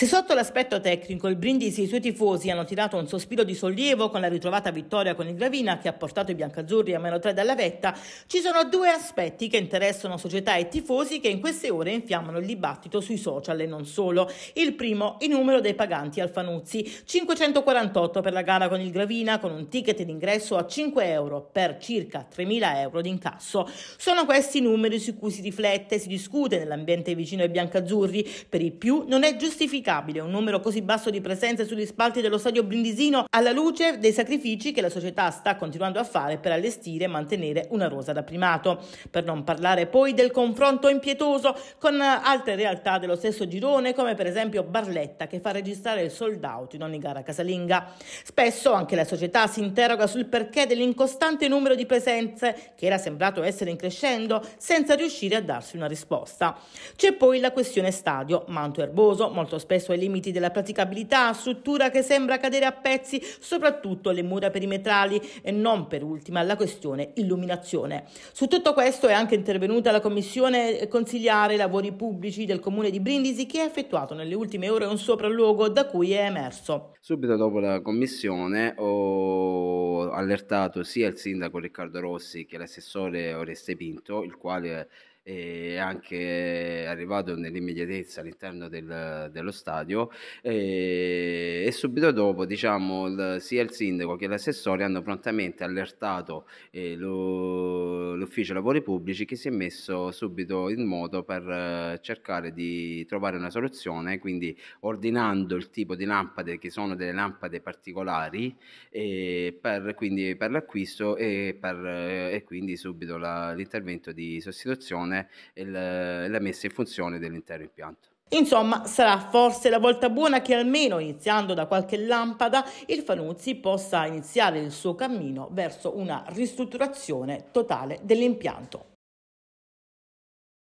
Se sotto l'aspetto tecnico il Brindisi e i suoi tifosi hanno tirato un sospiro di sollievo con la ritrovata vittoria con il Gravina che ha portato i biancazzurri a meno 3 dalla vetta, ci sono due aspetti che interessano società e tifosi che in queste ore infiammano il dibattito sui social e non solo. Il primo, il numero dei paganti alfanuzzi. 548 per la gara con il Gravina con un ticket d'ingresso a 5 euro per circa 3.000 euro di incasso. Sono questi i numeri su cui si riflette e si discute nell'ambiente vicino ai biancazzurri, per i più non è giustificato inaccettabile un numero così basso di presenze sugli spalti dello stadio brindisino alla luce dei sacrifici che la società sta continuando a fare per allestire e mantenere una rosa da primato. Per non parlare poi del confronto impietoso con altre realtà dello stesso girone, come per esempio Barletta, che fa registrare il sold out in ogni gara casalinga. Spesso anche la società si interroga sul perché dell'incostante numero di presenze, che era sembrato essere in crescendo, senza riuscire a darsi una risposta. C'è poi la questione stadio, manto erboso, molto spesso dai suoi limiti della praticabilità, struttura che sembra cadere a pezzi, soprattutto le mura perimetrali e non per ultima la questione illuminazione. Su tutto questo è anche intervenuta la Commissione Consigliare Lavori Pubblici del Comune di Brindisi che ha effettuato nelle ultime ore un sopralluogo da cui è emerso. Subito dopo la Commissione ho allertato sia il sindaco Riccardo Rossi che l'assessore Oreste Pinto, il quale è e anche arrivato nell'immediatezza all'interno del, dello stadio e, e, subito dopo diciamo il, sia il sindaco che l'assessore hanno prontamente allertato eh, lo, l'ufficio lavori pubblici che si è messo subito in moto per eh, cercare di trovare una soluzione quindi ordinando il tipo di lampade che sono delle lampade particolari eh, per, quindi, per l'acquisto e, per, e quindi subito la, l'intervento di sostituzione funzione e la messa in funzione dell'intero impianto. Insomma, sarà forse la volta buona che almeno iniziando da qualche lampada il Fanuzzi possa iniziare il suo cammino verso una ristrutturazione totale dell'impianto.